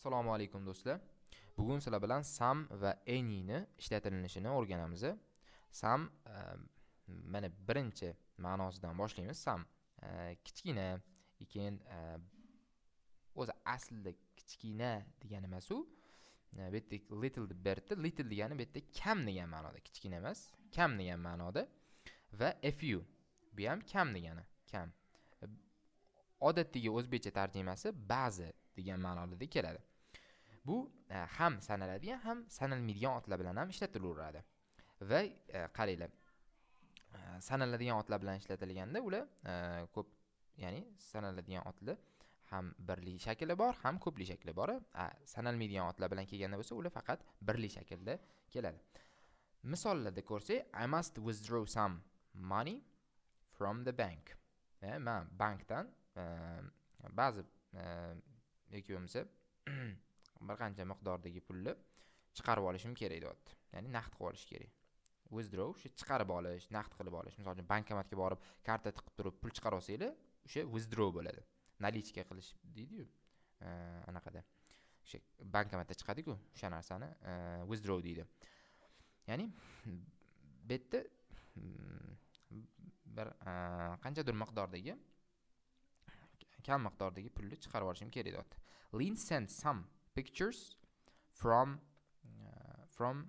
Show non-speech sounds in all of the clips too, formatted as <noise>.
Assalomu alaykum do'stlar. Bugun sizlar bilan sam va anyni ishlatilishini o'rganamiz. Sam e, mana birinchi ma'nosidan boshlaymiz. Sam e, kichkina, keyin e, o'zi aslida kichkina degani emas u. Bu yerda little deb berdi. Little degani bu yerda kam degan ma'noda, kichkina emas, kam degan ma'noda va a few. Bu ham kam degani, kam. Odatdagi o'zbekcha tarjimasi ba'zi degan ma'noda keladi. bu e, ham sanaladigan ham sanalmaydigan otlar bilan ham ishlatilaveradi va e, qaranglar e, sanaladigan otlar bilan ishlatilganda ular ko'p ya'ni sanaladigan otlar ham birli shakli bor ham ko'pli shakli bor sanalmaydigan otlar bilan kelganda bo'lsa ular faqat birli shaklda keladi misollarda ko'rsak i must withdraw some money from the bank man bankdan ba'zi yoki bo'lmasa <clears throat> bir qancha miqdordagi pulni chiqarib olishim kerak deyapti ya'ni naqd qilib olish kerak withdraw o'sha chiqarib olish naqd qilib olish misol uchun bankomatga borib karta tiqib turib pul chiqarib olsanglar o'sha withdraw bo'ladi наличка qilish deydiyu anaqada o'sha bankomatda chiqadiku o'sha narsani withdraw deydi ya'ni bu yerda hmm, bir qanchadir miqdordagi kam miqdordagi pulni chiqarib yuborishim kerak deyapti lin send some pictures from uh, from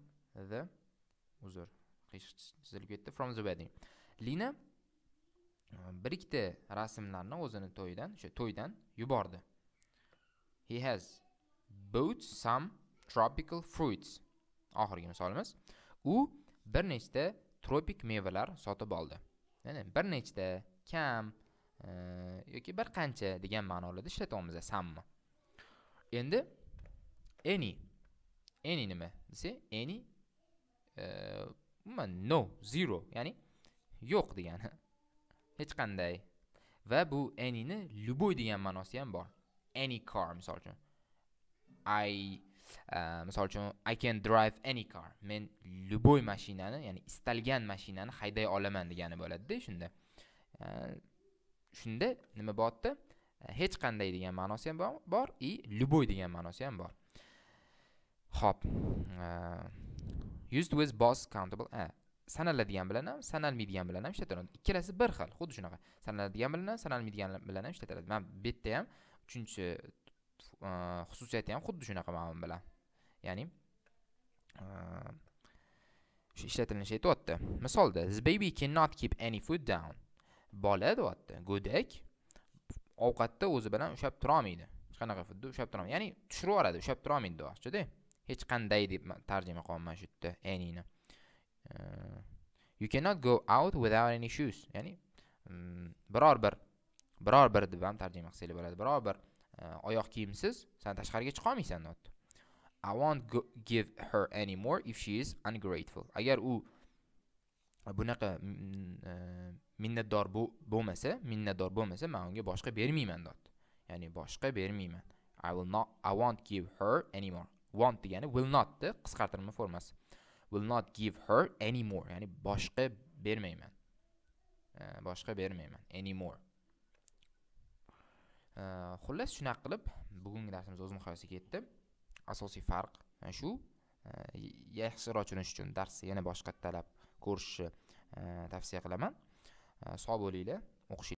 the uzr chizilib ketdi from the wedding lina uh, bir ikkita rasmlarni o'zini to'yidan o'sha to'ydan yubordi he has bought some tropical fruits oxirgi misolimiz u bir nechta tropik mevalar sotib oldi ya'ni bir nechta kam uh, yoki bir qancha degan ma'nolarda ishlatyapmiz samni endi any any nima desa any umuman e, no zero ya'ni yo'q degani <laughs> hech qanday va bu anyni любой degan ma'nosi ham bor any car misol uchun i e, misol uchun i can drive any car men любой mashinani ya'ni istalgan mashinani hayday olaman degani bo'ladida shunda e, shunda nima bo'lyapti hech qanday degan ma'nosi ham bor i любой degan ma'nosi ham bor Xo'p. used with boss countable e, sanaladigan bilan ham sanalmaydigan bilan ham ishlatiladi ikkalasi bir xil xuddi shunaqa sanaladigan bilan ham sanalmaydigan bilan ham ishlatiladi mana bu yerda ham uchinchi xususiyati ham xuddi shunaqa ma'lum bilan ya'ni shu ishlatilishi aytyapti misolda this baby cannot keep any food down bola deyapti go'dak ovqatda o'zi bilan ushlab olmaydi. hech qanaqa foodni ushlab olmaydi. ya'ni tushirib yuboradi ushlab olmaydi, demoqchida hech qanday deb tarjima qilyapman shu yerda anyni you cannot go out without any shoes ya'ni mm, biror bir biror bir deb ham tarjima qilsanglar bo'ladi biror bir e, oyoq kiyimsiz san tashqariga chiqa olmaysan I won't give her any more if she is ungrateful agar u bunaqa mm, e, minnatdor bo'lmasa minnatdor bo'lmasa man unga boshqa bermayman deyapti ya'ni boshqa bermayman i will not i won't give her anymore want degani will notni qisqartirma formasi will not give her any more ya'ni boshqa bermayman boshqa bermayman any more xullas shunaqa qilib bugungi darsimiz o'z nihoyasiga yetdi asosiy farq shu yaxshiroq tushunish uchun darsni yana boshqa talab ko'rishni tavsiya qilaman sog' bo'linglar o'qish